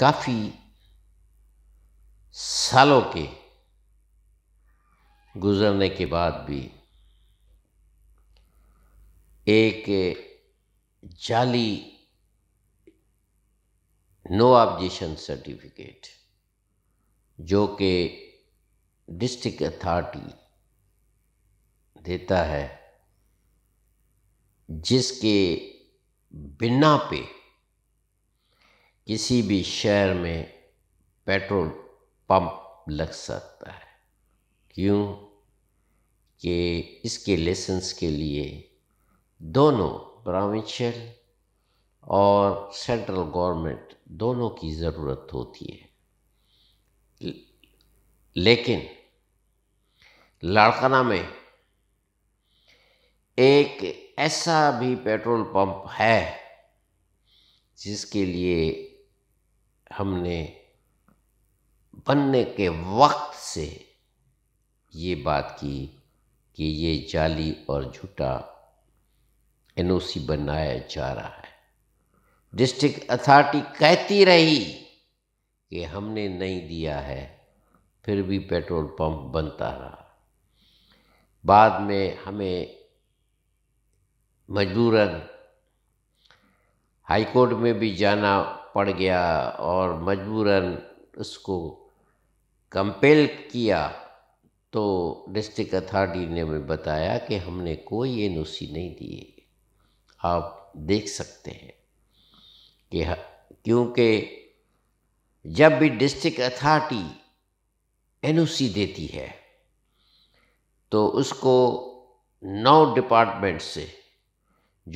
काफ़ी सालों के गुजरने के बाद भी एक जाली नो ऑब्जेशन सर्टिफिकेट जो कि डिस्ट्रिक्ट अथॉरिटी देता है जिसके बिना पे किसी भी शहर में पेट्रोल पंप लग सकता है क्यों कि इसके लेसन्स के लिए दोनों प्रोविंशियल और सेंट्रल गवर्नमेंट दोनों की ज़रूरत होती है लेकिन लाड़काना में एक ऐसा भी पेट्रोल पंप है जिसके लिए हमने बनने के वक्त से ये बात की कि ये जाली और झूठा एनओसी बनाया जा रहा है डिस्ट्रिक्ट अथॉरिटी कहती रही कि हमने नहीं दिया है फिर भी पेट्रोल पंप बनता रहा बाद में हमें मजबूरन हाईकोर्ट में भी जाना पड़ गया और मजबूरन उसको कंपेल किया तो डिस्ट्रिक्ट अथॉरिटी ने हमें बताया कि हमने कोई एन नहीं दिए आप देख सकते हैं कि क्योंकि जब भी डिस्ट्रिक्ट अथॉरिटी एन देती है तो उसको नौ डिपार्टमेंट से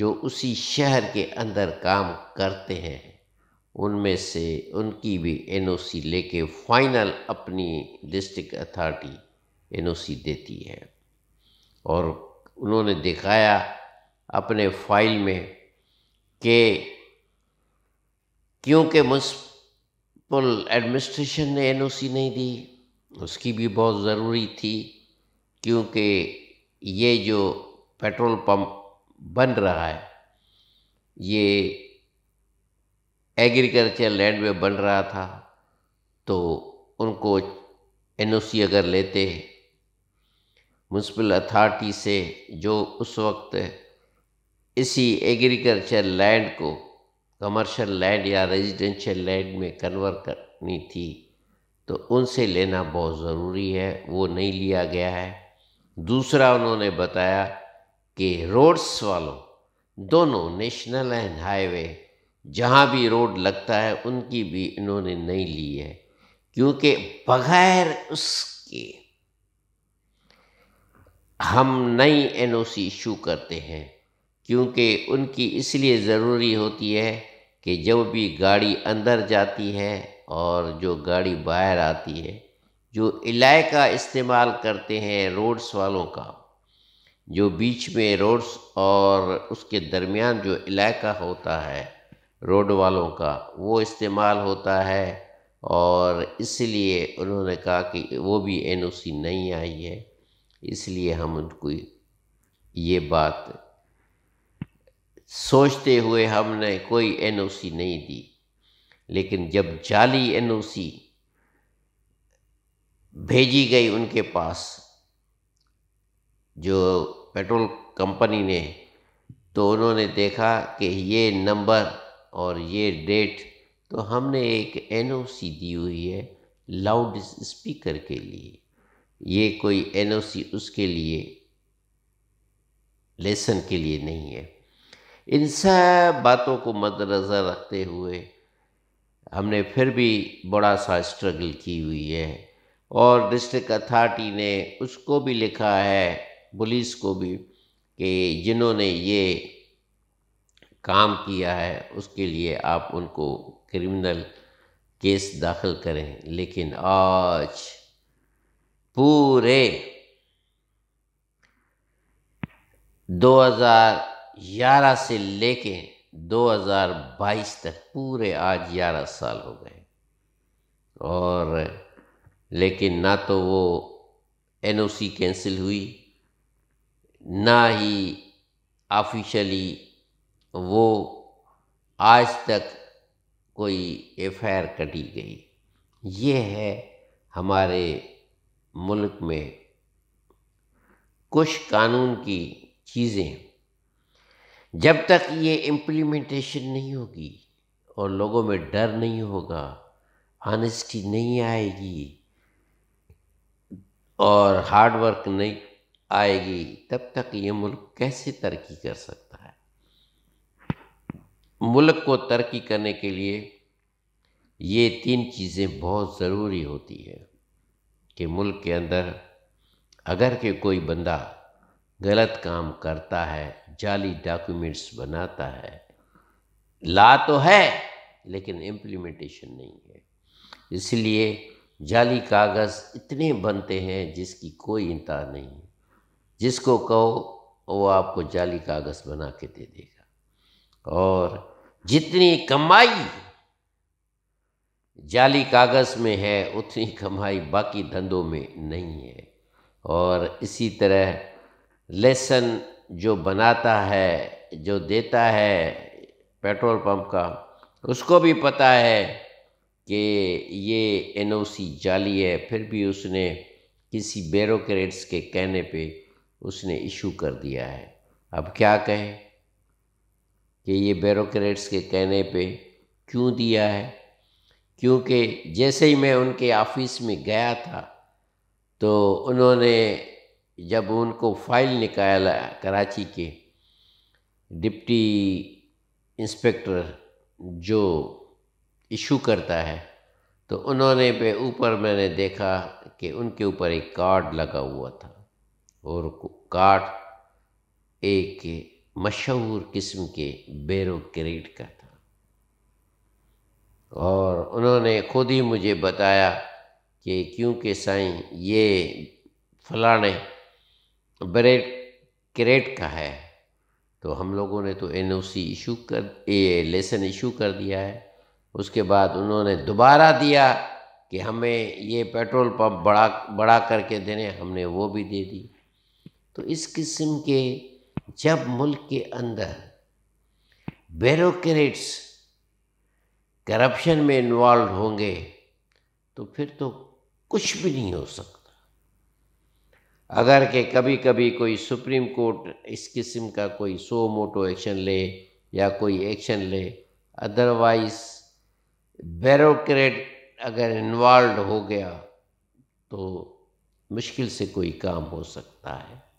जो उसी शहर के अंदर काम करते हैं उनमें से उनकी भी एनओसी लेके फाइनल अपनी डिस्ट्रिक्ट अथॉरिटी एनओसी देती है और उन्होंने दिखाया अपने फाइल में कि क्योंकि मुंसिपल एडमिनिस्ट्रेशन ने एनओसी नहीं दी उसकी भी बहुत ज़रूरी थी क्योंकि ये जो पेट्रोल पंप बन रहा है ये एग्रीकल्चर लैंड में बन रहा था तो उनको एन अगर लेते म्यूनसिपल अथॉरिटी से जो उस वक्त इसी एग्रीकल्चर लैंड को कमर्शियल लैंड या रेजिडेंशियल लैंड में कन्वर्ट करनी थी तो उनसे लेना बहुत ज़रूरी है वो नहीं लिया गया है दूसरा उन्होंने बताया कि रोड्स वालों दोनों नेशनल एंड हाईवे जहाँ भी रोड लगता है उनकी भी इन्होंने नहीं ली है क्योंकि बगैर उसके हम नई एन ओ सी इशू करते हैं क्योंकि उनकी इसलिए ज़रूरी होती है कि जब भी गाड़ी अंदर जाती है और जो गाड़ी बाहर आती है जो इलाका इस्तेमाल करते हैं रोड्स वालों का जो बीच में रोड्स और उसके दरमियान जो इलाका होता है रोड वालों का वो इस्तेमाल होता है और इसलिए उन्होंने कहा कि वो भी एन नहीं आई है इसलिए हम उनको ये बात सोचते हुए हमने कोई एन नहीं दी लेकिन जब जाली एन भेजी गई उनके पास जो पेट्रोल कंपनी ने तो उन्होंने देखा कि ये नंबर और ये डेट तो हमने एक एनओसी दी हुई है लाउड स्पीकर के लिए ये कोई एनओसी उसके लिए लेसन के लिए नहीं है इन सब बातों को मद्दनज़र रखते हुए हमने फिर भी बड़ा सा स्ट्रगल की हुई है और डिस्ट्रिक्ट अथॉरिटी ने उसको भी लिखा है पुलिस को भी कि जिन्होंने ये काम किया है उसके लिए आप उनको क्रिमिनल केस दाखिल करें लेकिन आज पूरे 2011 से लेके 2022 तक पूरे आज 11 साल हो गए और लेकिन ना तो वो एनओसी कैंसिल हुई ना ही ऑफिशियली तो वो आज तक कोई एफ आई आर कटी गई ये है हमारे मुल्क में कुछ कानून की चीज़ें जब तक ये इम्प्लीमेंटेशन नहीं होगी और लोगों में डर नहीं होगा ऑनेस्टी नहीं आएगी और हार्ड वर्क नहीं आएगी तब तक ये मुल्क कैसे तरक्की कर सकता मुल्क को तरक्की करने के लिए ये तीन चीज़ें बहुत ज़रूरी होती है कि मुल्क के अंदर अगर के कोई बंदा गलत काम करता है जाली डॉक्यूमेंट्स बनाता है ला तो है लेकिन इम्प्लीमेंटेशन नहीं है इसलिए जाली कागज़ इतने बनते हैं जिसकी कोई इंता नहीं जिसको कहो वो आपको जाली कागज़ बना के दे देगा और जितनी कमाई जाली कागज़ में है उतनी कमाई बाकी धंधों में नहीं है और इसी तरह लेसन जो बनाता है जो देता है पेट्रोल पंप का उसको भी पता है कि ये एनओसी जाली है फिर भी उसने किसी ब्यूरोक्रेट्स के कहने पे उसने इशू कर दिया है अब क्या कहें कि ये ब्यूरोक्रेट्स के कहने पे क्यों दिया है क्योंकि जैसे ही मैं उनके ऑफिस में गया था तो उन्होंने जब उनको फाइल निकाला कराची के डिप्टी इंस्पेक्टर जो इशू करता है तो उन्होंने पे ऊपर मैंने देखा कि उनके ऊपर एक कार्ड लगा हुआ था और कार्ड एक मशहूर किस्म के बेरो क्रेट का था और उन्होंने खुद ही मुझे बताया कि क्योंकि साईं ये फलाने ब्रेड क्रेट का है तो हम लोगों ने तो एन ओ सी इशू कर ए लेसन इशू कर दिया है उसके बाद उन्होंने दोबारा दिया कि हमें ये पेट्रोल पंप बड़ा बड़ा करके देने हमने वो भी दे दी तो इस किस्म के जब मुल्क के अंदर बेरोक्रेट्स करप्शन में इन्वॉल्व होंगे तो फिर तो कुछ भी नहीं हो सकता अगर के कभी कभी कोई सुप्रीम कोर्ट इस किस्म का कोई सो मोटो एक्शन ले या कोई एक्शन ले अदरवाइज बेरोक्रेट अगर इन्वॉल्व हो गया तो मुश्किल से कोई काम हो सकता है